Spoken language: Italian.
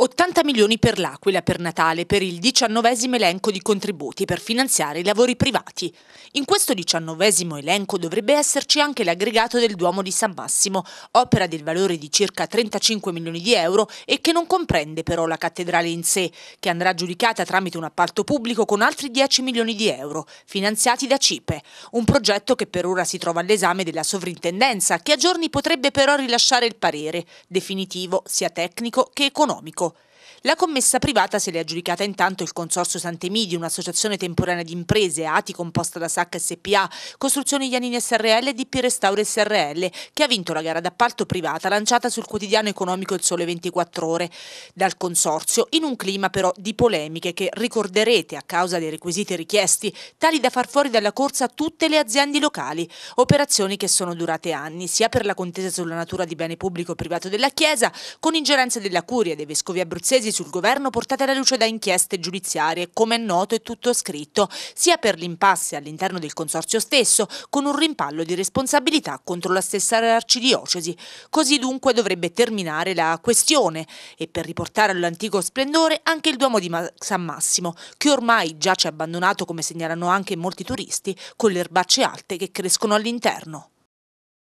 80 milioni per l'Aquila per Natale per il diciannovesimo elenco di contributi per finanziare i lavori privati. In questo diciannovesimo elenco dovrebbe esserci anche l'aggregato del Duomo di San Massimo, opera del valore di circa 35 milioni di euro e che non comprende però la cattedrale in sé, che andrà giudicata tramite un appalto pubblico con altri 10 milioni di euro, finanziati da CIPE, un progetto che per ora si trova all'esame della sovrintendenza, che a giorni potrebbe però rilasciare il parere, definitivo sia tecnico che economico. La commessa privata se l'è aggiudicata intanto il Consorzio Santemidi, un'associazione temporanea di imprese, ATI composta da SAC SPA, Costruzioni Ianini SRL e DP Restauro SRL, che ha vinto la gara d'appalto privata lanciata sul quotidiano economico Il Sole 24 Ore dal Consorzio, in un clima però di polemiche che ricorderete a causa dei requisiti richiesti, tali da far fuori dalla corsa tutte le aziende locali, operazioni che sono durate anni, sia per la contesa sulla natura di bene pubblico privato della Chiesa, con ingerenze della Curia, e dei Vescovi abruzzesi crisi sul governo portate alla luce da inchieste giudiziarie, come è noto è tutto scritto, sia per l'impasse all'interno del consorzio stesso, con un rimpallo di responsabilità contro la stessa arcidiocesi. Così dunque dovrebbe terminare la questione e per riportare all'antico splendore anche il Duomo di San Massimo, che ormai giace abbandonato come segnalano anche molti turisti, con le erbacce alte che crescono all'interno.